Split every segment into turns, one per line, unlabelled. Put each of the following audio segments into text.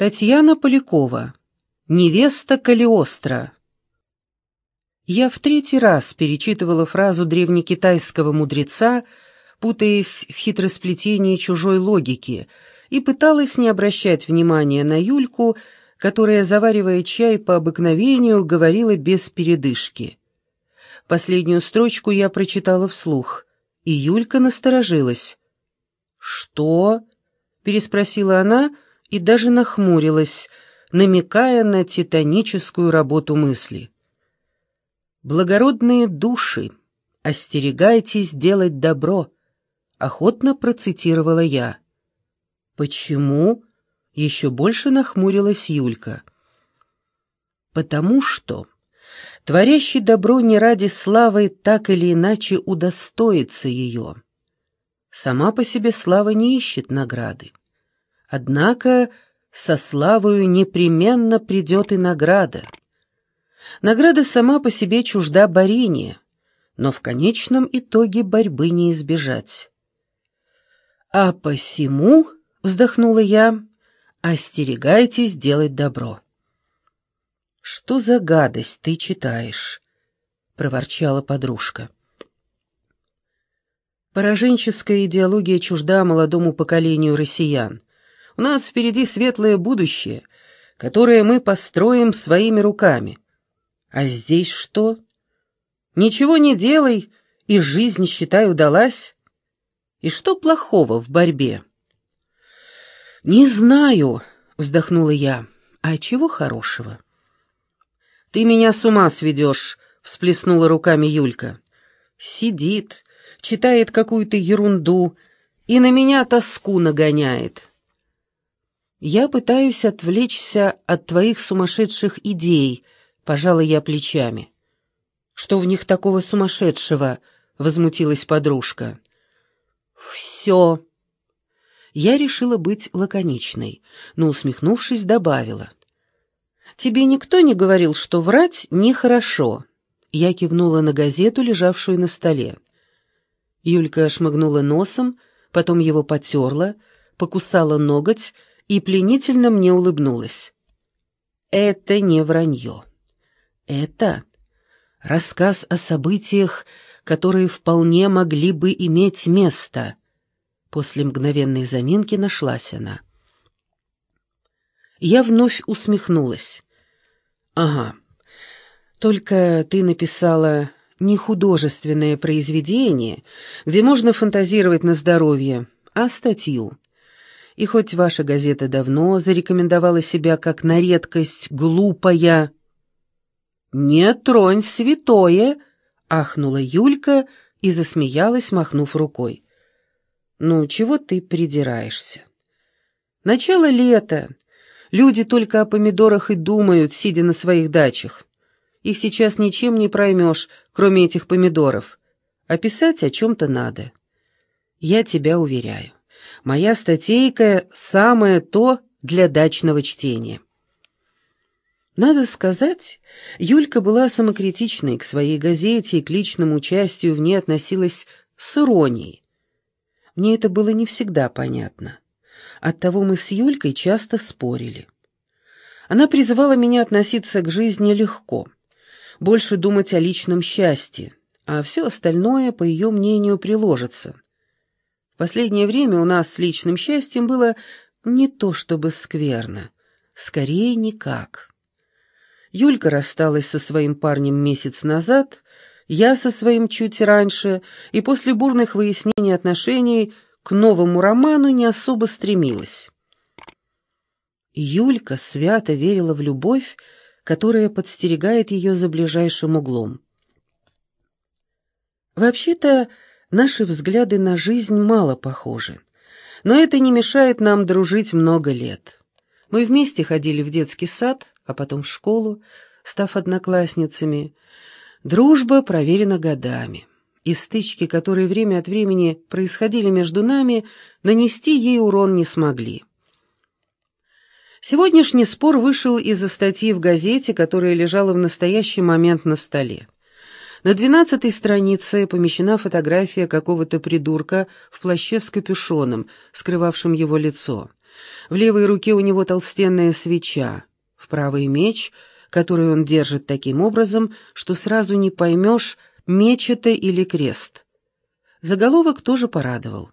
Татьяна Полякова. Невеста Калиостро. Я в третий раз перечитывала фразу древнекитайского мудреца, путаясь в хитросплетении чужой логики, и пыталась не обращать внимания на Юльку, которая, заваривая чай по обыкновению, говорила без передышки. Последнюю строчку я прочитала вслух, и Юлька насторожилась. «Что?» — переспросила она — и даже нахмурилась, намекая на титаническую работу мысли. «Благородные души, остерегайтесь делать добро», — охотно процитировала я. «Почему?» — еще больше нахмурилась Юлька. «Потому что...» творящий добро не ради славы так или иначе удостоится ее. Сама по себе слава не ищет награды. Однако со славою непременно придет и награда. Награда сама по себе чужда Барине, но в конечном итоге борьбы не избежать. «А посему», — вздохнула я, — «остерегайтесь делать добро». «Что за гадость ты читаешь?» — проворчала подружка. Пораженческая идеология чужда молодому поколению россиян — у нас впереди светлое будущее, которое мы построим своими руками. А здесь что? Ничего не делай, и жизнь, считай, удалась. И что плохого в борьбе? Не знаю, вздохнула я. А чего хорошего? Ты меня с ума сведешь, всплеснула руками Юлька. Сидит, читает какую-то ерунду и на меня тоску нагоняет. «Я пытаюсь отвлечься от твоих сумасшедших идей», — пожала я плечами. «Что в них такого сумасшедшего?» — возмутилась подружка. «Все». Я решила быть лаконичной, но, усмехнувшись, добавила. «Тебе никто не говорил, что врать нехорошо?» Я кивнула на газету, лежавшую на столе. Юлька шмыгнула носом, потом его потерла, покусала ноготь — и пленительно мне улыбнулась. Это не вранье. Это рассказ о событиях, которые вполне могли бы иметь место. После мгновенной заминки нашлась она. Я вновь усмехнулась. «Ага, только ты написала не художественное произведение, где можно фантазировать на здоровье, а статью. И хоть ваша газета давно зарекомендовала себя как на редкость глупая... «Не тронь святое!» — ахнула Юлька и засмеялась, махнув рукой. «Ну, чего ты придираешься?» «Начало лета. Люди только о помидорах и думают, сидя на своих дачах. Их сейчас ничем не проймешь, кроме этих помидоров. А писать о чем-то надо. Я тебя уверяю. Моя статейка — самое то для дачного чтения. Надо сказать, Юлька была самокритичной к своей газете и к личному участию в ней относилась с иронией. Мне это было не всегда понятно. Оттого мы с Юлькой часто спорили. Она призывала меня относиться к жизни легко, больше думать о личном счастье, а все остальное, по ее мнению, приложится. Последнее время у нас с личным счастьем было не то чтобы скверно, скорее никак. Юлька рассталась со своим парнем месяц назад, я со своим чуть раньше, и после бурных выяснений отношений к новому роману не особо стремилась. Юлька свято верила в любовь, которая подстерегает ее за ближайшим углом. Вообще-то, наши взгляды на жизнь мало похожи. Но это не мешает нам дружить много лет. Мы вместе ходили в детский сад, а потом в школу, став одноклассницами. Дружба проверена годами. И стычки, которые время от времени происходили между нами, нанести ей урон не смогли. Сегодняшний спор вышел из-за статьи в газете, которая лежала в настоящий момент на столе. На двенадцатой странице помещена фотография какого-то придурка в плаще с капюшоном, скрывавшим его лицо. В левой руке у него толстенная свеча, в правый меч, который он держит таким образом, что сразу не поймешь, меч это или крест. Заголовок тоже порадовал.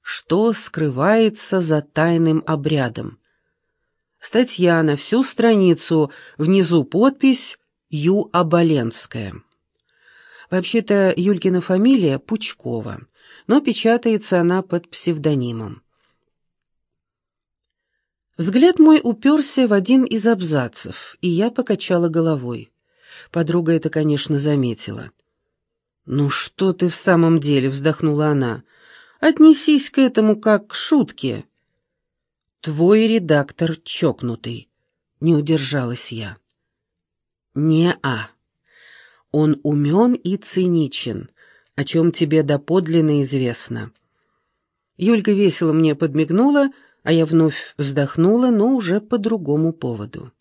«Что скрывается за тайным обрядом?» Статья на всю страницу, внизу подпись «Ю. Оболенская». Вообще-то Юлькина фамилия Пучкова, но печатается она под псевдонимом. Взгляд мой уперся в один из абзацев, и я покачала головой. Подруга это, конечно, заметила. «Ну что ты в самом деле?» — вздохнула она. «Отнесись к этому как к шутке». «Твой редактор чокнутый», — не удержалась я. «Не-а», он умен и циничен, о чем тебе доподлинно известно». Юлька весело мне подмигнула, а я вновь вздохнула, но уже по другому поводу.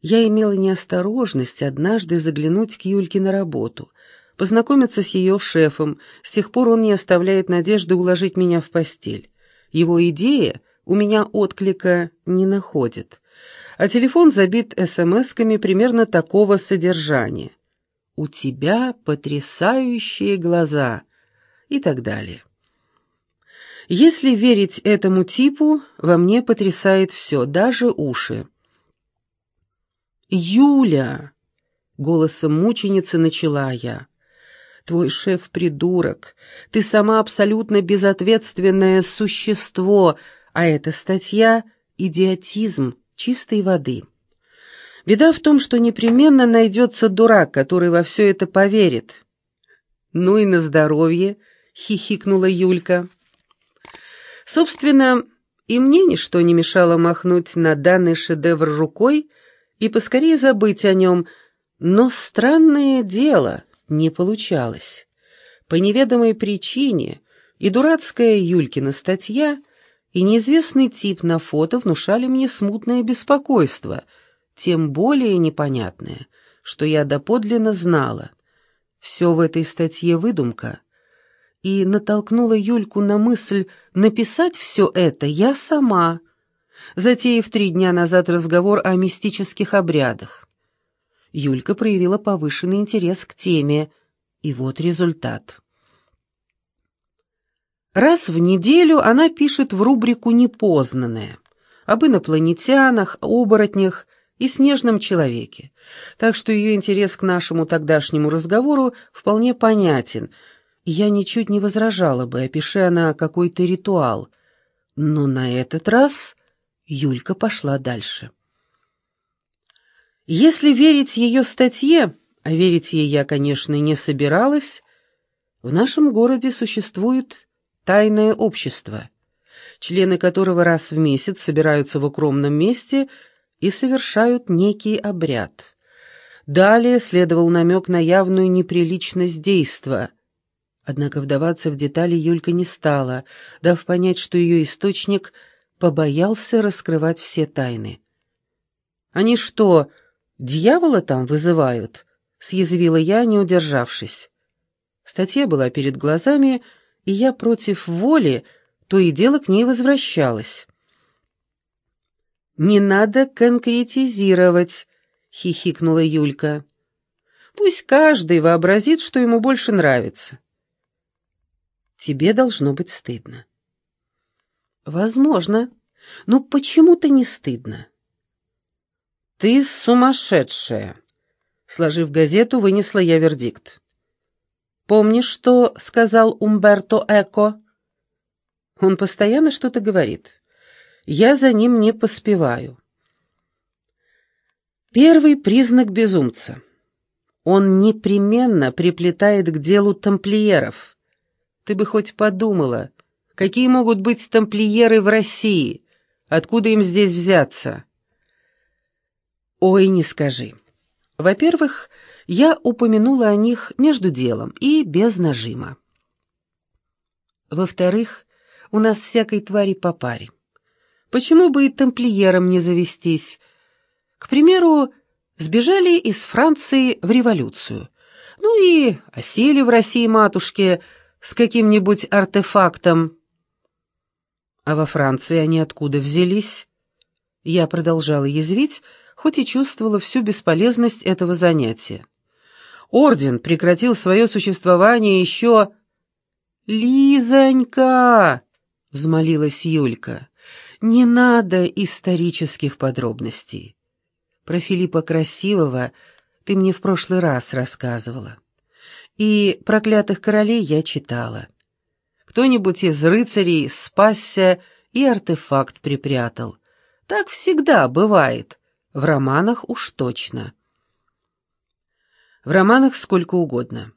Я имела неосторожность однажды заглянуть к Юльке на работу, познакомиться с ее шефом, с тех пор он не оставляет надежды уложить меня в постель. Его идея у меня отклика не находит, а телефон забит смс примерно такого содержания. «У тебя потрясающие глаза» и так далее. Если верить этому типу, во мне потрясает все, даже уши. «Юля!» — голосом мученицы начала я. «Твой шеф — придурок. Ты сама абсолютно безответственное существо, а эта статья — идиотизм чистой воды». Беда в том, что непременно найдется дурак, который во все это поверит. «Ну и на здоровье!» — хихикнула Юлька. Собственно, и мне ничто не мешало махнуть на данный шедевр рукой и поскорее забыть о нем, но странное дело не получалось. По неведомой причине и дурацкая Юлькина статья, и неизвестный тип на фото внушали мне смутное беспокойство — тем более непонятное, что я доподлинно знала. Все в этой статье выдумка. И натолкнула Юльку на мысль написать все это я сама, затеяв три дня назад разговор о мистических обрядах. Юлька проявила повышенный интерес к теме, и вот результат. Раз в неделю она пишет в рубрику «Непознанное» об инопланетянах, оборотнях, и снежном человеке, так что ее интерес к нашему тогдашнему разговору вполне понятен. Я ничуть не возражала бы, опиши она какой-то ритуал. Но на этот раз Юлька пошла дальше. Если верить ее статье, а верить ей я, конечно, не собиралась, в нашем городе существует тайное общество, члены которого раз в месяц собираются в укромном месте – и совершают некий обряд. Далее следовал намек на явную неприличность действа. Однако вдаваться в детали Юлька не стала, дав понять, что ее источник побоялся раскрывать все тайны. «Они что, дьявола там вызывают?» — съязвила я, не удержавшись. Статья была перед глазами, и я против воли то и дело к ней возвращалась. «Не надо конкретизировать», — хихикнула Юлька. «Пусть каждый вообразит, что ему больше нравится». «Тебе должно быть стыдно». «Возможно. Но почему-то не стыдно». «Ты сумасшедшая!» Сложив газету, вынесла я вердикт. «Помнишь, что сказал Умберто Эко?» «Он постоянно что-то говорит». Я за ним не поспеваю. Первый признак безумца. Он непременно приплетает к делу тамплиеров. Ты бы хоть подумала, какие могут быть тамплиеры в России? Откуда им здесь взяться? Ой, не скажи. Во-первых, я упомянула о них между делом и без нажима. Во-вторых, у нас всякой твари по паре. Почему бы и тамплиером не завестись? К примеру, сбежали из Франции в революцию. Ну и осели в России матушке с каким-нибудь артефактом. А во Франции они откуда взялись? Я продолжала язвить, хоть и чувствовала всю бесполезность этого занятия. Орден прекратил свое существование еще... «Лизонька!» — взмолилась Юлька. Не надо исторических подробностей. Про Филиппа Красивого ты мне в прошлый раз рассказывала. И «Проклятых королей» я читала. Кто-нибудь из рыцарей спасся и артефакт припрятал. Так всегда бывает, в романах уж точно. В романах сколько угодно.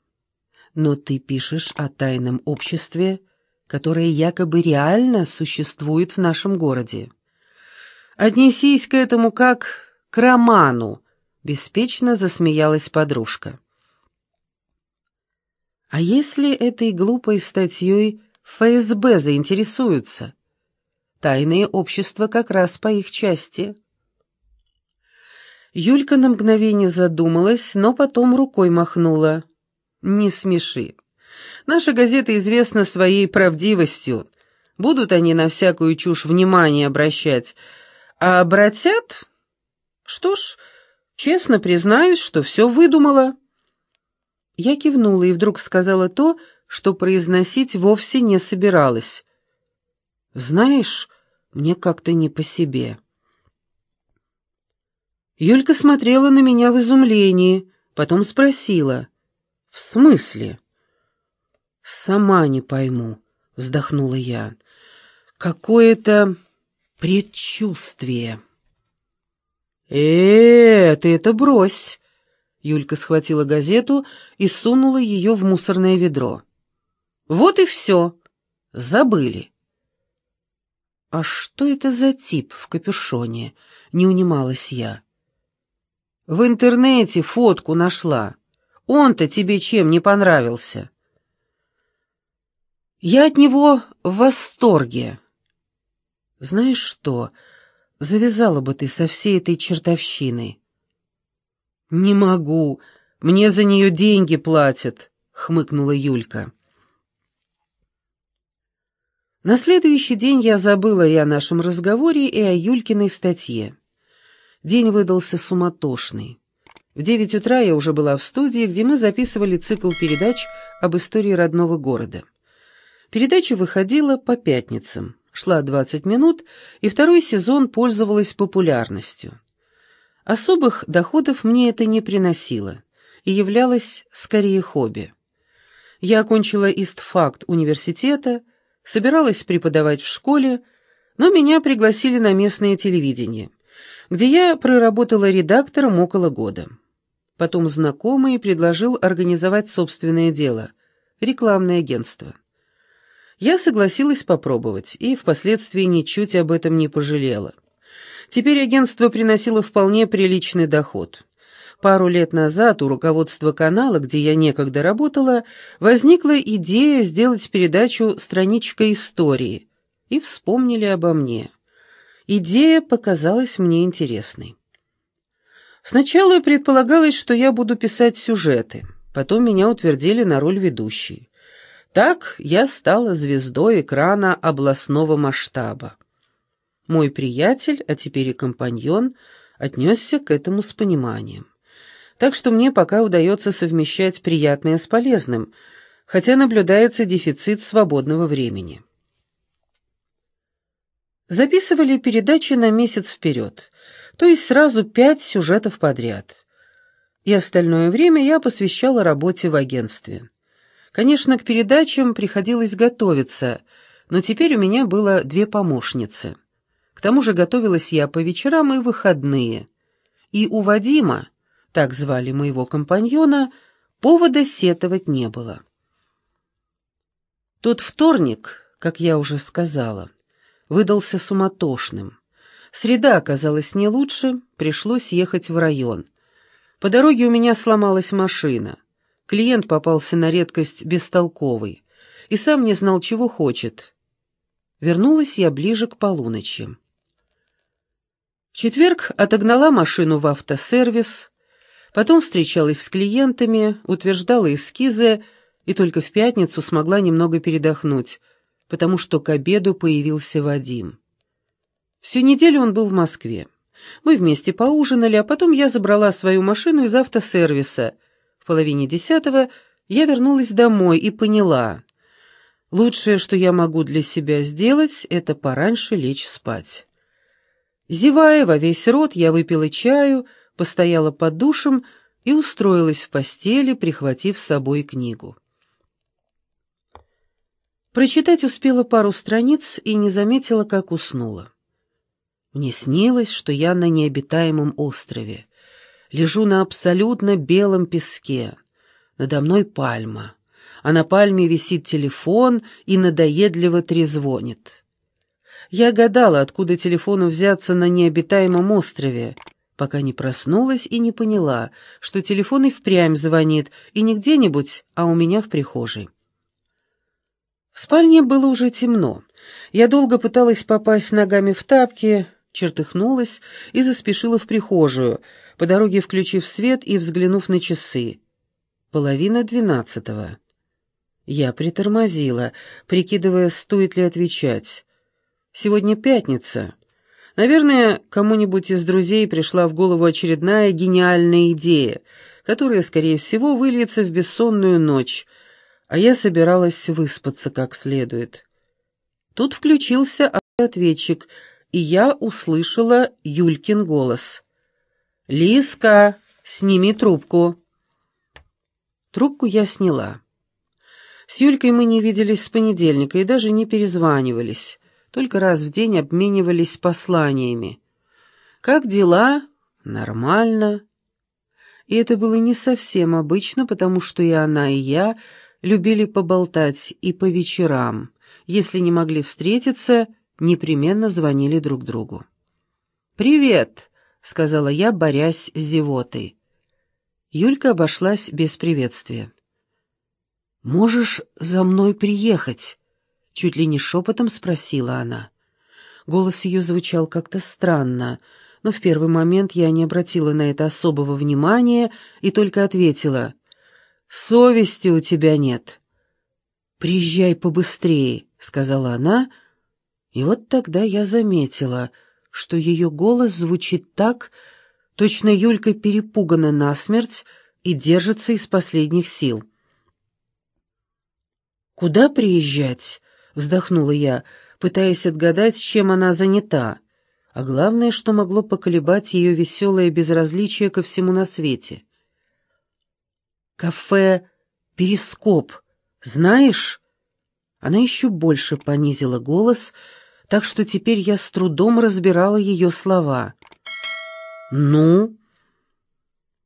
Но ты пишешь о тайном обществе, которая якобы реально существует в нашем городе. Отнесись к этому как к роману, беспечно засмеялась подружка. А если этой глупой статьей ФСБ заинтересуются? Тайные общества как раз по их части. Юлька на мгновение задумалась, но потом рукой махнула. «Не смеши. Наша газета известна своей правдивостью. Будут они на всякую чушь внимание обращать. А обратят? Что ж, честно признаюсь, что все выдумала. Я кивнула и вдруг сказала то, что произносить вовсе не собиралась. «Знаешь, мне как-то не по себе». Юлька смотрела на меня в изумлении, потом спросила. «В смысле?» «Сама не пойму», — вздохнула я. «Какое-то предчувствие». «Э-э, ты это брось!» Юлька схватила газету и сунула ее в мусорное ведро. «Вот и все. Забыли». «А что это за тип в капюшоне?» — не унималась я. «В интернете фотку нашла. Он-то тебе чем не понравился?» Я от него в восторге. Знаешь что, завязала бы ты со всей этой чертовщиной. Не могу, мне за нее деньги платят, хмыкнула Юлька. На следующий день я забыла и о нашем разговоре, и о Юлькиной статье. День выдался суматошный. В девять утра я уже была в студии, где мы записывали цикл передач об истории родного города. Передача выходила по пятницам, шла 20 минут, и второй сезон пользовалась популярностью. Особых доходов мне это не приносило и являлось скорее хобби. Я окончила истфакт университета, собиралась преподавать в школе, но меня пригласили на местное телевидение, где я проработала редактором около года. Потом знакомый предложил организовать собственное дело – рекламное агентство. Я согласилась попробовать и впоследствии ничуть об этом не пожалела. Теперь агентство приносило вполне приличный доход. Пару лет назад у руководства канала, где я некогда работала, возникла идея сделать передачу «Страничка истории», и вспомнили обо мне. Идея показалась мне интересной. Сначала предполагалось, что я буду писать сюжеты, потом меня утвердили на роль ведущей. Так я стала звездой экрана областного масштаба. Мой приятель, а теперь и компаньон, отнесся к этому с пониманием. Так что мне пока удается совмещать приятное с полезным, хотя наблюдается дефицит свободного времени. Записывали передачи на месяц вперед, то есть сразу пять сюжетов подряд. И остальное время я посвящала работе в агентстве – Конечно, к передачам приходилось готовиться, но теперь у меня было две помощницы. К тому же готовилась я по вечерам и выходные. И у Вадима, так звали моего компаньона, повода сетовать не было. Тот вторник, как я уже сказала, выдался суматошным. Среда оказалась не лучше, пришлось ехать в район. По дороге у меня сломалась машина. Клиент попался на редкость бестолковый и сам не знал, чего хочет. Вернулась я ближе к полуночи. В четверг отогнала машину в автосервис, потом встречалась с клиентами, утверждала эскизы и только в пятницу смогла немного передохнуть, потому что к обеду появился Вадим. Всю неделю он был в Москве. Мы вместе поужинали, а потом я забрала свою машину из автосервиса в половине десятого я вернулась домой и поняла. Лучшее, что я могу для себя сделать, это пораньше лечь спать. Зевая во весь рот, я выпила чаю, постояла под душем и устроилась в постели, прихватив с собой книгу. Прочитать успела пару страниц и не заметила, как уснула. Мне снилось, что я на необитаемом острове. Лежу на абсолютно белом песке. Надо мной пальма. А на пальме висит телефон и надоедливо трезвонит. Я гадала, откуда телефону взяться на необитаемом острове, пока не проснулась и не поняла, что телефон и впрямь звонит, и не где-нибудь, а у меня в прихожей. В спальне было уже темно. Я долго пыталась попасть ногами в тапки, чертыхнулась и заспешила в прихожую — по дороге включив свет и взглянув на часы. Половина двенадцатого. Я притормозила, прикидывая, стоит ли отвечать. Сегодня пятница. Наверное, кому-нибудь из друзей пришла в голову очередная гениальная идея, которая, скорее всего, выльется в бессонную ночь, а я собиралась выспаться как следует. Тут включился ответчик, и я услышала Юлькин голос. «Лиска, сними трубку». Трубку я сняла. С Юлькой мы не виделись с понедельника и даже не перезванивались. Только раз в день обменивались посланиями. «Как дела?» «Нормально». И это было не совсем обычно, потому что и она, и я любили поболтать и по вечерам. Если не могли встретиться, непременно звонили друг другу. «Привет!» сказала я, борясь с зевотой. Юлька обошлась без приветствия. «Можешь за мной приехать?» — чуть ли не шепотом спросила она. Голос ее звучал как-то странно, но в первый момент я не обратила на это особого внимания и только ответила. «Совести у тебя нет». «Приезжай побыстрее», — сказала она, и вот тогда я заметила — что ее голос звучит так, точно Юлька перепугана насмерть и держится из последних сил. «Куда приезжать?» — вздохнула я, пытаясь отгадать, чем она занята, а главное, что могло поколебать ее веселое безразличие ко всему на свете. «Кафе «Перископ», знаешь?» Она еще больше понизила голос — так что теперь я с трудом разбирала ее слова. «Ну?»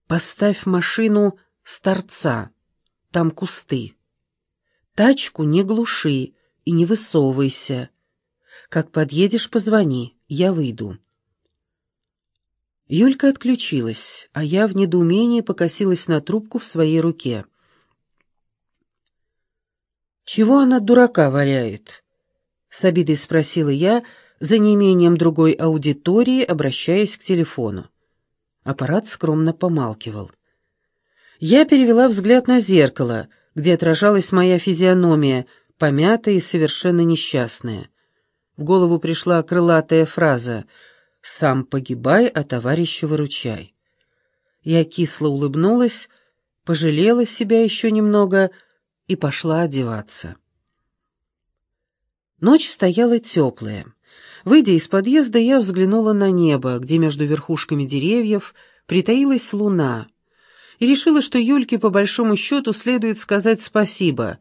«Поставь машину с торца, там кусты. Тачку не глуши и не высовывайся. Как подъедешь, позвони, я выйду». Юлька отключилась, а я в недоумении покосилась на трубку в своей руке. «Чего она дурака валяет?» С обидой спросила я, за неимением другой аудитории, обращаясь к телефону. Аппарат скромно помалкивал. Я перевела взгляд на зеркало, где отражалась моя физиономия, помятая и совершенно несчастная. В голову пришла крылатая фраза «Сам погибай, а товарища выручай». Я кисло улыбнулась, пожалела себя еще немного и пошла одеваться. Ночь стояла теплая. Выйдя из подъезда, я взглянула на небо, где между верхушками деревьев притаилась луна, и решила, что Юльке по большому счету следует сказать спасибо.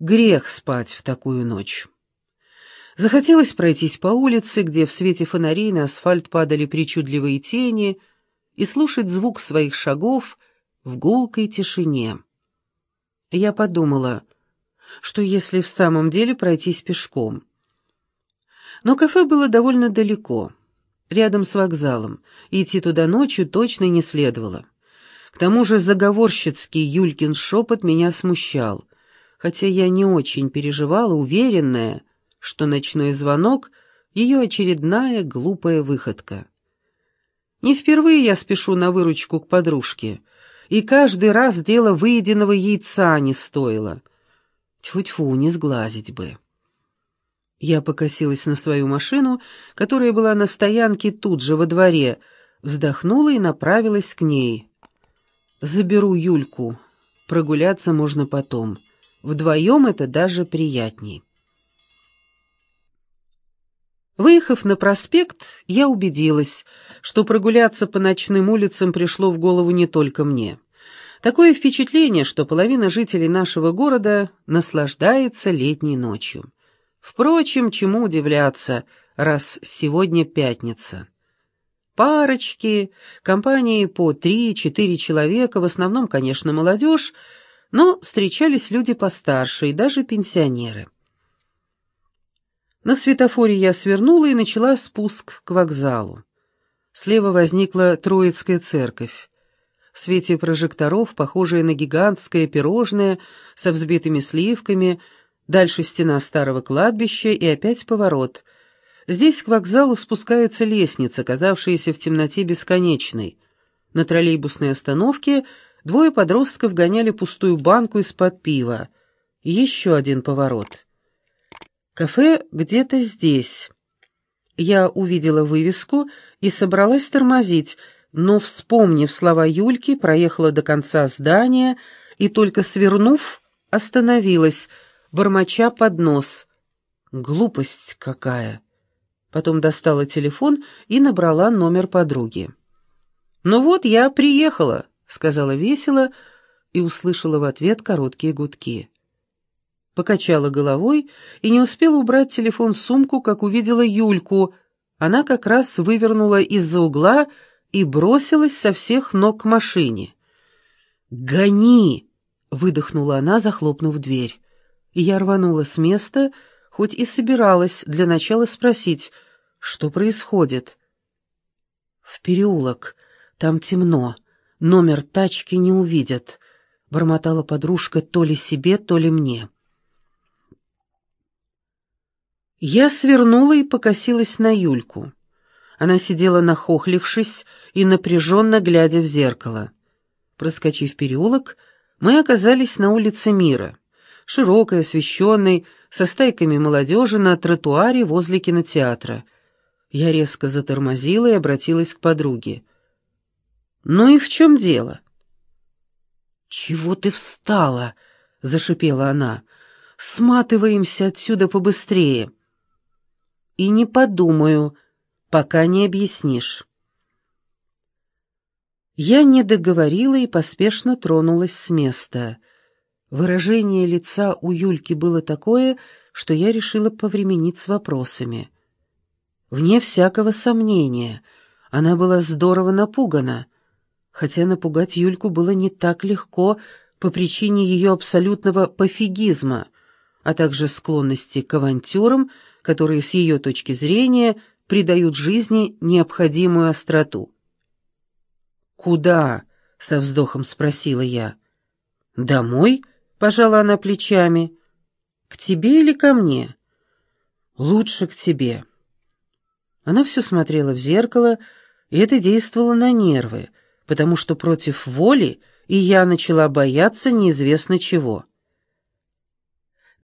Грех спать в такую ночь. Захотелось пройтись по улице, где в свете фонарей на асфальт падали причудливые тени, и слушать звук своих шагов в гулкой тишине. Я подумала, что если в самом деле пройтись пешком. Но кафе было довольно далеко, рядом с вокзалом, идти туда ночью точно не следовало. К тому же заговорщицкий Юлькин шепот меня смущал, хотя я не очень переживала, уверенная, что ночной звонок — ее очередная глупая выходка. Не впервые я спешу на выручку к подружке, и каждый раз дело выеденного яйца не стоило — Тьфу-тьфу, не сглазить бы. Я покосилась на свою машину, которая была на стоянке тут же во дворе, вздохнула и направилась к ней. «Заберу Юльку. Прогуляться можно потом. Вдвоем это даже приятней». Выехав на проспект, я убедилась, что прогуляться по ночным улицам пришло в голову не только мне. Такое впечатление, что половина жителей нашего города наслаждается летней ночью. Впрочем, чему удивляться, раз сегодня пятница. Парочки, компании по три-четыре человека, в основном, конечно, молодежь, но встречались люди постарше и даже пенсионеры. На светофоре я свернула и начала спуск к вокзалу. Слева возникла Троицкая церковь в свете прожекторов, похожее на гигантское пирожное со взбитыми сливками, дальше стена старого кладбища и опять поворот. Здесь к вокзалу спускается лестница, казавшаяся в темноте бесконечной. На троллейбусной остановке двое подростков гоняли пустую банку из-под пива. Еще один поворот. Кафе где-то здесь. Я увидела вывеску и собралась тормозить, но, вспомнив слова Юльки, проехала до конца здания и, только свернув, остановилась, бормоча под нос. «Глупость какая!» Потом достала телефон и набрала номер подруги. «Ну вот, я приехала», — сказала весело и услышала в ответ короткие гудки. Покачала головой и не успела убрать телефон в сумку, как увидела Юльку. Она как раз вывернула из-за угла, — и бросилась со всех ног к машине. «Гони!» — выдохнула она, захлопнув дверь. я рванула с места, хоть и собиралась для начала спросить, что происходит. «В переулок. Там темно. Номер тачки не увидят», — бормотала подружка то ли себе, то ли мне. Я свернула и покосилась на Юльку. Она сидела нахохлившись и напряженно глядя в зеркало. Проскочив переулок, мы оказались на улице Мира, широкой, освещенной, со стайками молодежи на тротуаре возле кинотеатра. Я резко затормозила и обратилась к подруге. «Ну и в чем дело?» «Чего ты встала?» — зашипела она. «Сматываемся отсюда побыстрее». «И не подумаю», пока не объяснишь». Я не договорила и поспешно тронулась с места. Выражение лица у Юльки было такое, что я решила повременить с вопросами. Вне всякого сомнения, она была здорово напугана, хотя напугать Юльку было не так легко по причине ее абсолютного пофигизма, а также склонности к авантюрам, которые, с ее точки зрения, придают жизни необходимую остроту. «Куда?» — со вздохом спросила я. «Домой?» — пожала она плечами. «К тебе или ко мне?» «Лучше к тебе». Она все смотрела в зеркало, и это действовало на нервы, потому что против воли и я начала бояться неизвестно чего.